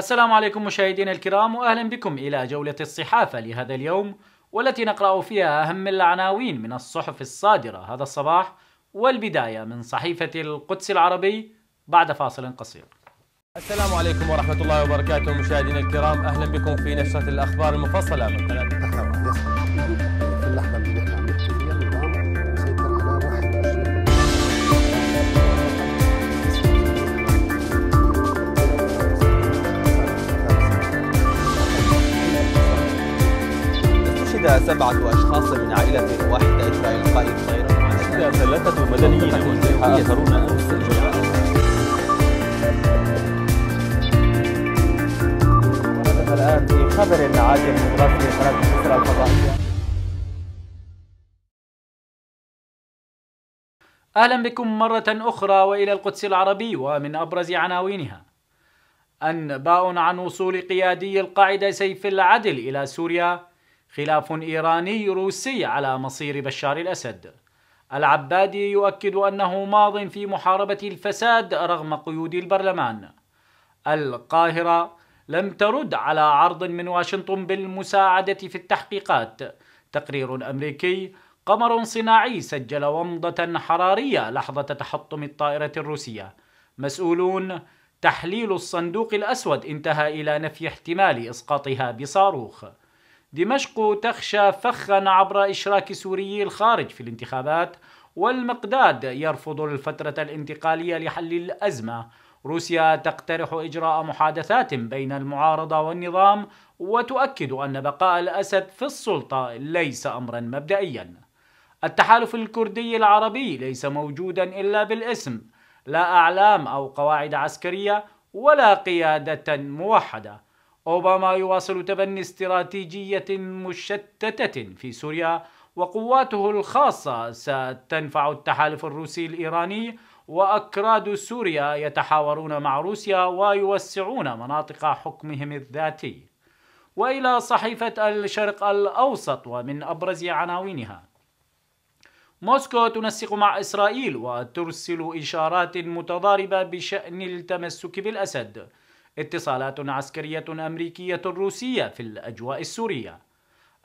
السلام عليكم مشاهدينا الكرام واهلا بكم الى جوله الصحافه لهذا اليوم والتي نقرا فيها اهم العناوين من الصحف الصادره هذا الصباح والبدايه من صحيفه القدس العربي بعد فاصل قصير. السلام عليكم ورحمه الله وبركاته مشاهدينا الكرام اهلا بكم في نشره الاخبار المفصله من قناه سبعة أشخاص من عائلة واحدة إسرائيل قائد طائرة أسرى ثلاثة مدنيين آخرون أمس الجمعة الآن في خبر عاجل من غزة قناة مصر الفضائية أهلا بكم مرة أخرى وإلى القدس العربي ومن أبرز عناوينها أنباء عن وصول قيادي القاعدة سيف العدل إلى سوريا خلاف إيراني روسي على مصير بشار الأسد العبادي يؤكد أنه ماض في محاربة الفساد رغم قيود البرلمان القاهرة لم ترد على عرض من واشنطن بالمساعدة في التحقيقات تقرير أمريكي قمر صناعي سجل ومضة حرارية لحظة تحطم الطائرة الروسية مسؤولون تحليل الصندوق الأسود انتهى إلى نفي احتمال إسقاطها بصاروخ دمشق تخشى فخا عبر إشراك سوريي الخارج في الانتخابات والمقداد يرفض الفترة الانتقالية لحل الأزمة روسيا تقترح إجراء محادثات بين المعارضة والنظام وتؤكد أن بقاء الأسد في السلطة ليس أمرا مبدئيا التحالف الكردي العربي ليس موجودا إلا بالاسم لا أعلام أو قواعد عسكرية ولا قيادة موحدة أوباما يواصل تبني استراتيجية مشتتة في سوريا وقواته الخاصة ستنفع التحالف الروسي الإيراني وأكراد سوريا يتحاورون مع روسيا ويوسعون مناطق حكمهم الذاتي وإلى صحيفة الشرق الأوسط ومن أبرز عناوينها موسكو تنسق مع إسرائيل وترسل إشارات متضاربة بشأن التمسك بالأسد اتصالات عسكرية أمريكية روسية في الأجواء السورية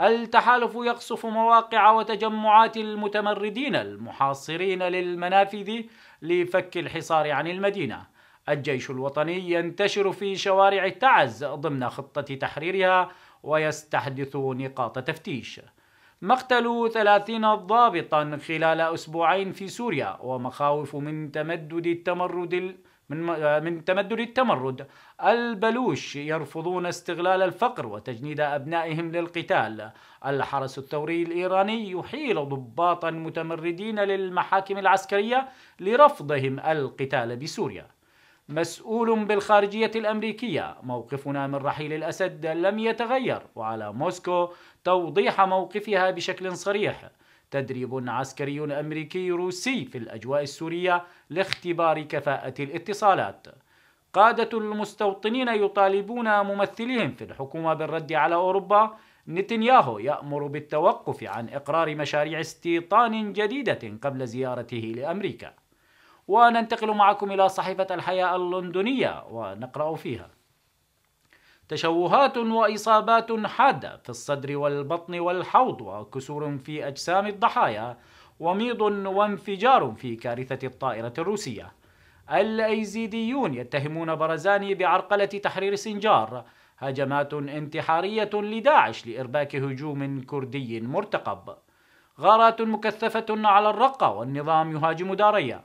التحالف يقصف مواقع وتجمعات المتمردين المحاصرين للمنافذ لفك الحصار عن المدينة الجيش الوطني ينتشر في شوارع تعز ضمن خطة تحريرها ويستحدث نقاط تفتيش مقتل 30 ضابطا خلال أسبوعين في سوريا ومخاوف من تمدد التمرد من آه، من تمدد التمرد البلوش يرفضون استغلال الفقر وتجنيد أبنائهم للقتال الحرس الثوري الإيراني يحيل ضباطا متمردين للمحاكم العسكرية لرفضهم القتال بسوريا مسؤول بالخارجية الأمريكية موقفنا من رحيل الأسد لم يتغير وعلى موسكو توضيح موقفها بشكل صريح تدريب عسكري أمريكي روسي في الأجواء السورية لاختبار كفاءة الاتصالات قادة المستوطنين يطالبون ممثليهم في الحكومة بالرد على أوروبا نتنياهو يأمر بالتوقف عن إقرار مشاريع استيطان جديدة قبل زيارته لأمريكا وننتقل معكم إلى صحيفة الحياة اللندنية ونقرأ فيها تشوهات وإصابات حادة في الصدر والبطن والحوض وكسور في أجسام الضحايا وميض وانفجار في كارثة الطائرة الروسية الأيزيديون يتهمون برزاني بعرقلة تحرير سنجار هجمات انتحارية لداعش لإرباك هجوم كردي مرتقب غارات مكثفة على الرقة والنظام يهاجم داريا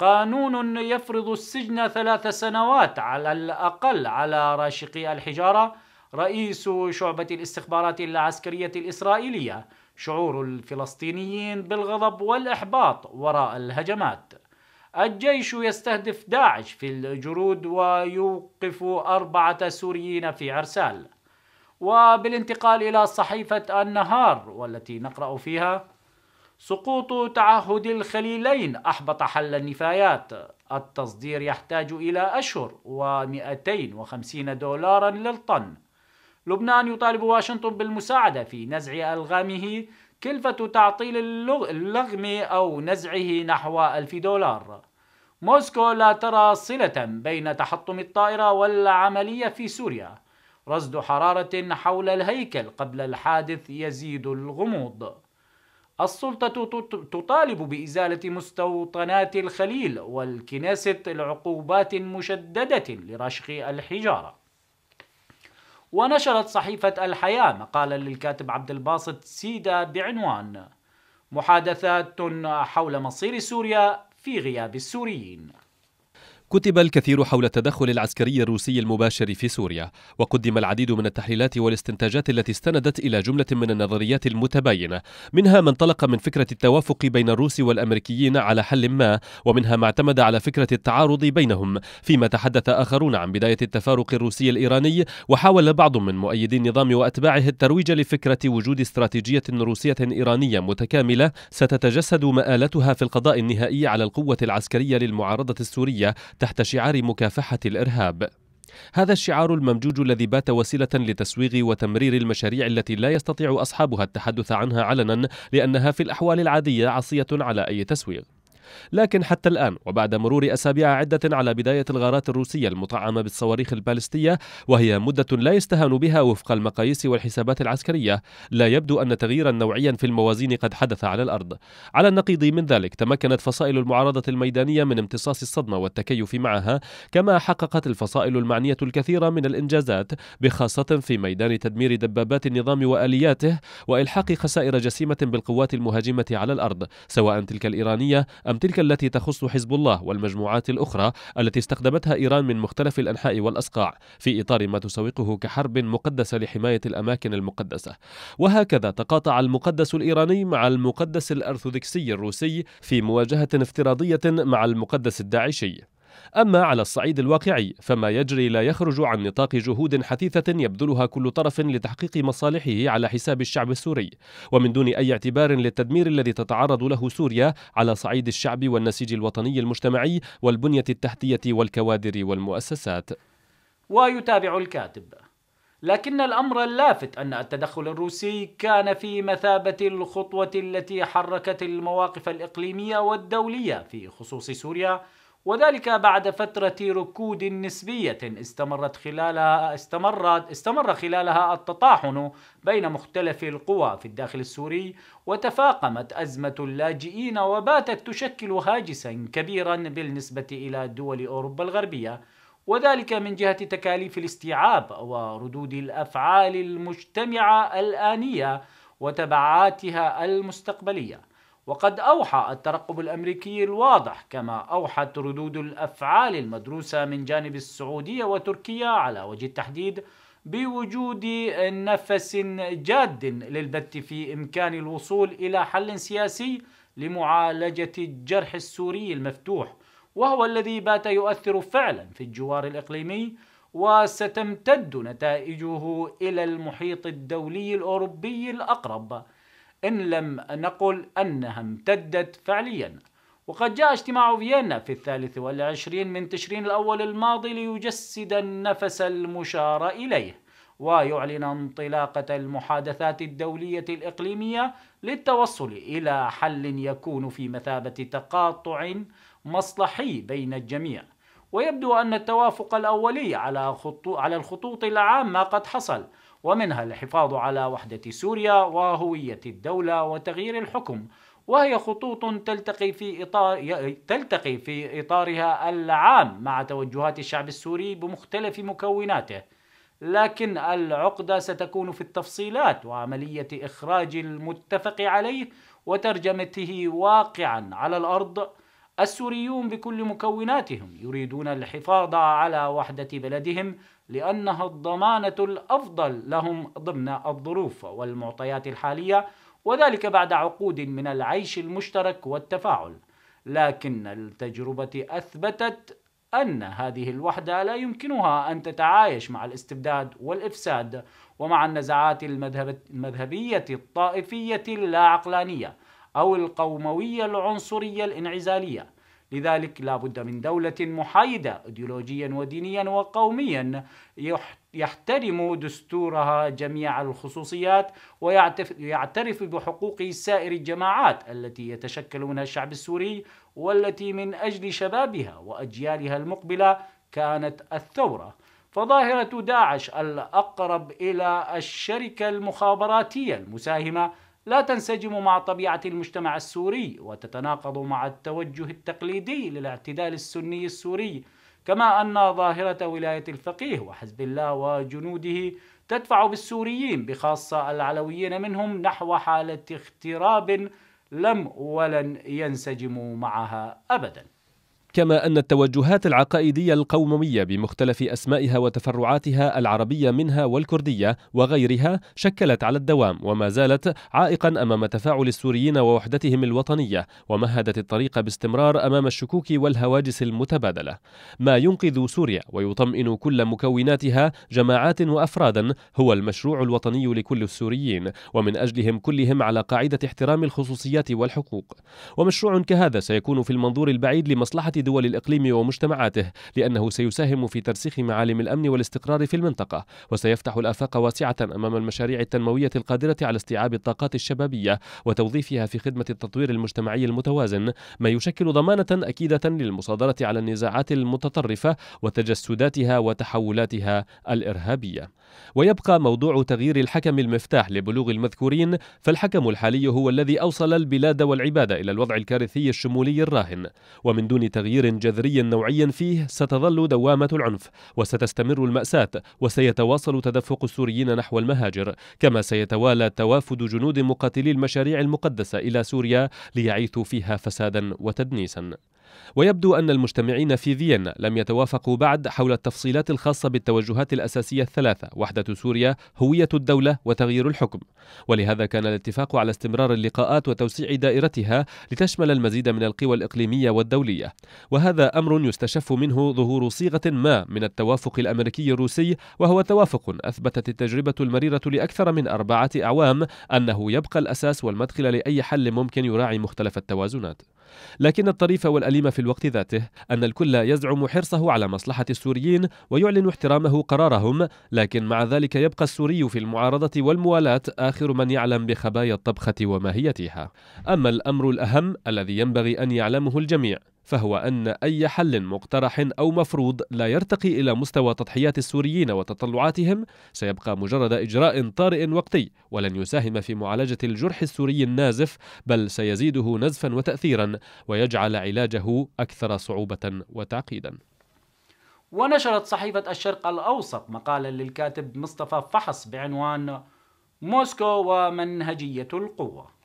قانون يفرض السجن ثلاث سنوات على الأقل على راشقي الحجارة رئيس شعبة الاستخبارات العسكرية الإسرائيلية شعور الفلسطينيين بالغضب والإحباط وراء الهجمات الجيش يستهدف داعش في الجرود ويوقف أربعة سوريين في عرسال وبالانتقال إلى صحيفة النهار والتي نقرأ فيها سقوط تعهد الخليلين أحبط حل النفايات التصدير يحتاج إلى أشهر و250 دولارا للطن لبنان يطالب واشنطن بالمساعدة في نزع ألغامه كلفة تعطيل اللغم أو نزعه نحو 1000 دولار موسكو لا ترى صلة بين تحطم الطائرة والعملية في سوريا رصد حرارة حول الهيكل قبل الحادث يزيد الغموض السلطة تطالب بإزالة مستوطنات الخليل والكنيسة العقوبات مشددة لرشق الحجارة ونشرت صحيفة الحياة مقالا للكاتب عبد الباسط سيدا بعنوان محادثات حول مصير سوريا في غياب السوريين كتب الكثير حول التدخل العسكري الروسي المباشر في سوريا وقدم العديد من التحليلات والاستنتاجات التي استندت إلى جملة من النظريات المتباينة منها ما انطلق من فكرة التوافق بين الروس والأمريكيين على حل ما ومنها ما اعتمد على فكرة التعارض بينهم فيما تحدث آخرون عن بداية التفارق الروسي الإيراني وحاول بعض من مؤيدي النظام وأتباعه الترويج لفكرة وجود استراتيجية روسية إيرانية متكاملة ستتجسد مآلتها في القضاء النهائي على القوة العسكرية للمعارضة السورية تحت شعار مكافحة الإرهاب هذا الشعار الممجوج الذي بات وسيلة لتسويغ وتمرير المشاريع التي لا يستطيع أصحابها التحدث عنها علنا لأنها في الأحوال العادية عصية على أي تسويق لكن حتى الآن وبعد مرور أسابيع عدة على بداية الغارات الروسية المطعمة بالصواريخ البالستية وهي مدة لا يستهان بها وفق المقاييس والحسابات العسكرية لا يبدو أن تغييرا نوعيا في الموازين قد حدث على الأرض على النقيض من ذلك تمكنت فصائل المعارضة الميدانية من امتصاص الصدمة والتكيف معها كما حققت الفصائل المعنية الكثير من الإنجازات بخاصة في ميدان تدمير دبابات النظام وآلياته وإلحاق خسائر جسيمة بالقوات المهاجمة على الأرض سواء تلك الإيرانية أم تلك التي تخص حزب الله والمجموعات الأخرى التي استخدمتها إيران من مختلف الأنحاء والأصقاع في إطار ما تسوقه كحرب مقدسة لحماية الأماكن المقدسة وهكذا تقاطع المقدس الإيراني مع المقدس الأرثوذكسي الروسي في مواجهة افتراضية مع المقدس الداعشي أما على الصعيد الواقعي فما يجري لا يخرج عن نطاق جهود حثيثة يبذلها كل طرف لتحقيق مصالحه على حساب الشعب السوري ومن دون أي اعتبار للتدمير الذي تتعرض له سوريا على صعيد الشعب والنسيج الوطني المجتمعي والبنية التحتية والكوادر والمؤسسات ويتابع الكاتب لكن الامر اللافت ان التدخل الروسي كان في مثابه الخطوه التي حركت المواقف الاقليميه والدوليه في خصوص سوريا وذلك بعد فترة ركود نسبية استمرت خلالها استمرت استمر خلالها التطاحن بين مختلف القوى في الداخل السوري وتفاقمت أزمة اللاجئين وباتت تشكل هاجسا كبيرا بالنسبة إلى دول أوروبا الغربية وذلك من جهة تكاليف الاستيعاب وردود الأفعال المجتمعة الآنية وتبعاتها المستقبليه وقد أوحى الترقب الأمريكي الواضح كما أوحت ردود الأفعال المدروسة من جانب السعودية وتركيا على وجه التحديد بوجود نفس جاد للبت في إمكان الوصول إلى حل سياسي لمعالجة الجرح السوري المفتوح وهو الذي بات يؤثر فعلا في الجوار الإقليمي وستمتد نتائجه إلى المحيط الدولي الأوروبي الأقرب إن لم نقل أنها امتدت فعليا وقد جاء اجتماع فيينا في الثالث والعشرين من تشرين الأول الماضي ليجسد النفس المشار إليه ويعلن انطلاقة المحادثات الدولية الإقليمية للتوصل إلى حل يكون في مثابة تقاطع مصلحي بين الجميع ويبدو أن التوافق الأولي على, خطو على الخطوط العامة قد حصل ومنها الحفاظ على وحدة سوريا وهوية الدولة وتغيير الحكم وهي خطوط تلتقي في إطار تلتقي في إطارها العام مع توجهات الشعب السوري بمختلف مكوناته لكن العقدة ستكون في التفصيلات وعملية إخراج المتفق عليه وترجمته واقعا على الأرض السوريون بكل مكوناتهم يريدون الحفاظ على وحدة بلدهم لأنها الضمانة الأفضل لهم ضمن الظروف والمعطيات الحالية وذلك بعد عقود من العيش المشترك والتفاعل لكن التجربة أثبتت أن هذه الوحدة لا يمكنها أن تتعايش مع الاستبداد والإفساد ومع النزعات المذهبية الطائفية اللاعقلانية أو القوموية العنصرية الانعزالية لذلك لا بد من دولة محايدة ايديولوجيا ودينيا وقوميا يحترم دستورها جميع الخصوصيات ويعترف بحقوق سائر الجماعات التي يتشكل منها الشعب السوري والتي من أجل شبابها وأجيالها المقبلة كانت الثورة فظاهرة داعش الأقرب إلى الشركة المخابراتية المساهمة لا تنسجم مع طبيعة المجتمع السوري وتتناقض مع التوجه التقليدي للاعتدال السني السوري كما أن ظاهرة ولاية الفقيه وحزب الله وجنوده تدفع بالسوريين بخاصة العلويين منهم نحو حالة اغتراب لم ولن ينسجموا معها أبداً كما أن التوجهات العقائدية القوممية بمختلف أسمائها وتفرعاتها العربية منها والكردية وغيرها شكلت على الدوام وما زالت عائقا أمام تفاعل السوريين ووحدتهم الوطنية ومهدت الطريق باستمرار أمام الشكوك والهواجس المتبادلة ما ينقذ سوريا ويطمئن كل مكوناتها جماعات وأفرادا هو المشروع الوطني لكل السوريين ومن أجلهم كلهم على قاعدة احترام الخصوصيات والحقوق ومشروع كهذا سيكون في المنظور البعيد لمصلحة دول الإقليم ومجتمعاته لأنه سيساهم في ترسيخ معالم الأمن والاستقرار في المنطقة وسيفتح الآفاق واسعة أمام المشاريع التنموية القادرة على استيعاب الطاقات الشبابية وتوظيفها في خدمة التطوير المجتمعي المتوازن ما يشكل ضمانة أكيدة للمصادرة على النزاعات المتطرفة وتجسداتها وتحولاتها الإرهابية ويبقى موضوع تغيير الحكم المفتاح لبلوغ المذكورين فالحكم الحالي هو الذي أوصل البلاد والعباد إلى الوضع الكارثي الشمولي الراهن ومن دون تغيير تغيير جذري نوعي فيه ستظل دوامة العنف وستستمر المأساة وسيتواصل تدفق السوريين نحو المهاجر كما سيتوالى توافد جنود مقاتلي المشاريع المقدسة إلى سوريا ليعيثوا فيها فسادا وتدنيسا ويبدو أن المجتمعين في فيينا لم يتوافقوا بعد حول التفصيلات الخاصة بالتوجهات الأساسية الثلاثة وحدة سوريا هوية الدولة وتغيير الحكم ولهذا كان الاتفاق على استمرار اللقاءات وتوسيع دائرتها لتشمل المزيد من القوى الإقليمية والدولية وهذا أمر يستشف منه ظهور صيغة ما من التوافق الأمريكي الروسي وهو توافق أثبتت التجربة المريرة لأكثر من أربعة أعوام أنه يبقى الأساس والمدخل لأي حل ممكن يراعي مختلف التوازنات لكن الطريف والأليم في الوقت ذاته أن الكل يزعم حرصه على مصلحة السوريين ويعلن احترامه قرارهم لكن مع ذلك يبقى السوري في المعارضة والموالاة آخر من يعلم بخبايا الطبخة وماهيتها أما الأمر الأهم الذي ينبغي أن يعلمه الجميع فهو أن أي حل مقترح أو مفروض لا يرتقي إلى مستوى تضحيات السوريين وتطلعاتهم سيبقى مجرد إجراء طارئ وقتي ولن يساهم في معالجة الجرح السوري النازف بل سيزيده نزفا وتأثيرا ويجعل علاجه أكثر صعوبة وتعقيدا ونشرت صحيفة الشرق الأوسط مقالا للكاتب مصطفى فحص بعنوان موسكو ومنهجية القوة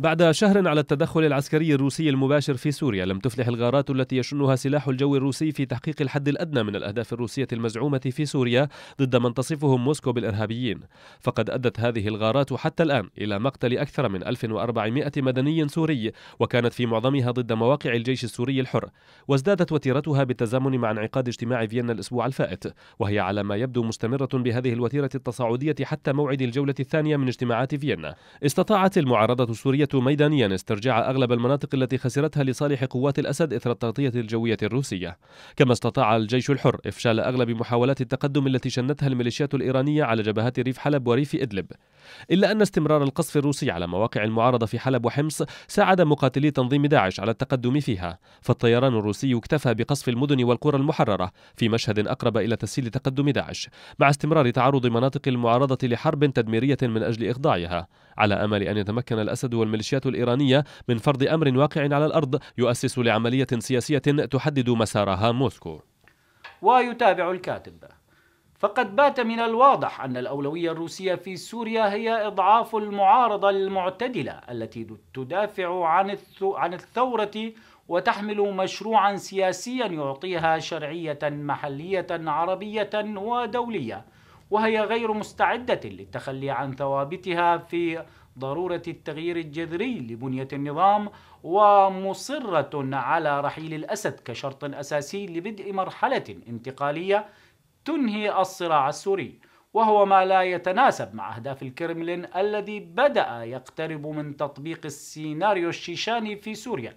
بعد شهر على التدخل العسكري الروسي المباشر في سوريا لم تفلح الغارات التي يشنها سلاح الجو الروسي في تحقيق الحد الأدنى من الأهداف الروسية المزعومة في سوريا ضد من تصفهم موسكو بالإرهابيين فقد أدت هذه الغارات حتى الآن إلى مقتل أكثر من 1400 مدني سوري وكانت في معظمها ضد مواقع الجيش السوري الحر وازدادت وتيرتها بالتزامن مع انعقاد اجتماع فيينا الأسبوع الفائت وهي على ما يبدو مستمرة بهذه الوتيرة التصاعدية حتى موعد الجولة الثانية من اجتماعات فيينا استطاعت المعارضة السورية ميدانيا استرجاع أغلب المناطق التي خسرتها لصالح قوات الأسد إثر التغطية الجوية الروسية كما استطاع الجيش الحر إفشال أغلب محاولات التقدم التي شنتها الميليشيات الإيرانية على جبهات ريف حلب وريف إدلب إلا أن استمرار القصف الروسي على مواقع المعارضة في حلب وحمص ساعد مقاتلي تنظيم داعش على التقدم فيها فالطيران الروسي اكتفى بقصف المدن والقرى المحررة في مشهد أقرب إلى تسهيل تقدم داعش مع استمرار تعرض مناطق المعارضة لحرب تدميرية من أجل إخضاعها على امل ان يتمكن الاسد والميليشيات الايرانيه من فرض امر واقع على الارض يؤسس لعمليه سياسيه تحدد مسارها موسكو. ويتابع الكاتب فقد بات من الواضح أن الأولوية الروسية في سوريا هي إضعاف المعارضة المعتدلة التي تدافع عن عن الثورة وتحمل مشروعا سياسيا يعطيها شرعية محلية عربية ودولية وهي غير مستعدة للتخلي عن ثوابتها في ضرورة التغيير الجذري لبنية النظام ومصرة على رحيل الأسد كشرط أساسي لبدء مرحلة انتقالية تنهي الصراع السوري وهو ما لا يتناسب مع أهداف الكرملين الذي بدأ يقترب من تطبيق السيناريو الشيشاني في سوريا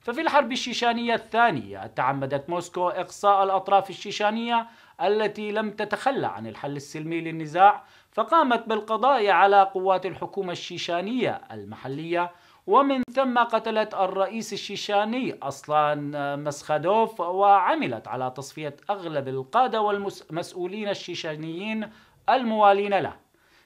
ففي الحرب الشيشانية الثانية تعمدت موسكو إقصاء الأطراف الشيشانية التي لم تتخلى عن الحل السلمي للنزاع فقامت بالقضاء على قوات الحكومة الشيشانية المحلية ومن ثم قتلت الرئيس الشيشاني أصلان مسخدوف وعملت على تصفية أغلب القادة والمسؤولين الشيشانيين الموالين له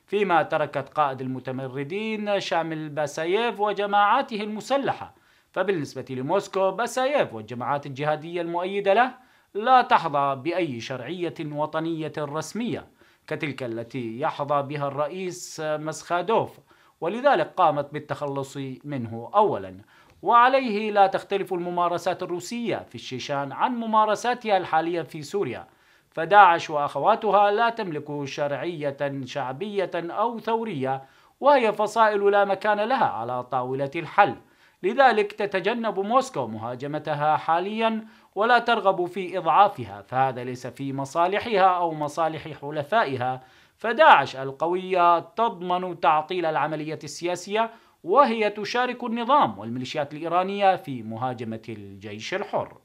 فيما تركت قائد المتمردين شامل باسايف وجماعاته المسلحة فبالنسبة لموسكو باسايف والجماعات الجهادية المؤيدة له لا تحظى باي شرعيه وطنيه رسميه كتلك التي يحظى بها الرئيس مسخادوف ولذلك قامت بالتخلص منه اولا وعليه لا تختلف الممارسات الروسيه في الشيشان عن ممارساتها الحاليه في سوريا فداعش واخواتها لا تملك شرعيه شعبيه او ثوريه وهي فصائل لا مكان لها على طاوله الحل لذلك تتجنب موسكو مهاجمتها حاليا ولا ترغب في إضعافها فهذا ليس في مصالحها أو مصالح حلفائها فداعش القوية تضمن تعطيل العملية السياسية وهي تشارك النظام والميليشيات الإيرانية في مهاجمة الجيش الحر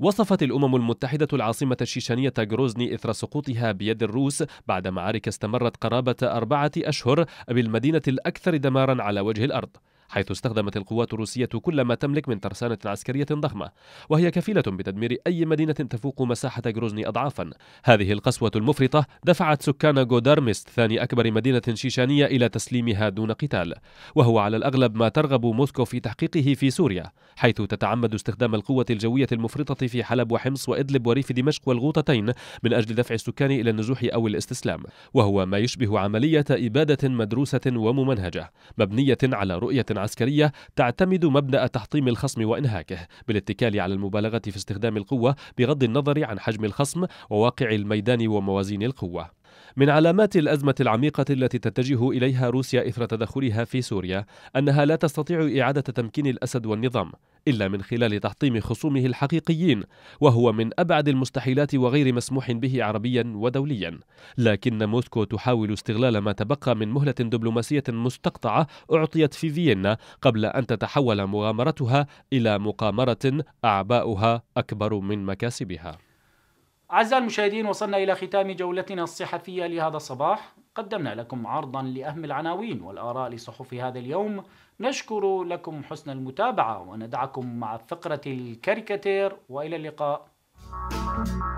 وصفت الأمم المتحدة العاصمة الشيشانية غروزني إثر سقوطها بيد الروس بعد معارك استمرت قرابة أربعة أشهر بالمدينة الأكثر دمارا على وجه الأرض حيث استخدمت القوات الروسية كل ما تملك من ترسانة عسكرية ضخمة وهي كفيلة بتدمير أي مدينة تفوق مساحة جروزني أضعافا هذه القسوة المفرطة دفعت سكان غودارمست ثاني أكبر مدينة شيشانية إلى تسليمها دون قتال وهو على الأغلب ما ترغب موسكو في تحقيقه في سوريا حيث تتعمد استخدام القوة الجوية المفرطة في حلب وحمص وإدلب وريف دمشق والغوطتين من أجل دفع السكان إلى النزوح أو الاستسلام وهو ما يشبه عملية إبادة مدروسة وممنهجة مبنية على رؤية عسكرية تعتمد مبدأ تحطيم الخصم وإنهاكه بالاتكال على المبالغة في استخدام القوة بغض النظر عن حجم الخصم وواقع الميدان وموازين القوة من علامات الأزمة العميقة التي تتجه إليها روسيا إثر تدخلها في سوريا أنها لا تستطيع إعادة تمكين الأسد والنظام إلا من خلال تحطيم خصومه الحقيقيين وهو من أبعد المستحيلات وغير مسموح به عربيا ودوليا لكن موسكو تحاول استغلال ما تبقى من مهلة دبلوماسية مستقطعة أعطيت في فيينا قبل أن تتحول مغامرتها إلى مقامرة أعباؤها أكبر من مكاسبها أعزائي المشاهدين وصلنا إلى ختام جولتنا الصحفية لهذا الصباح قدمنا لكم عرضا لأهم العناوين والآراء لصحف هذا اليوم نشكر لكم حسن المتابعة وندعكم مع فقرة الكاريكاتير وإلى اللقاء thank you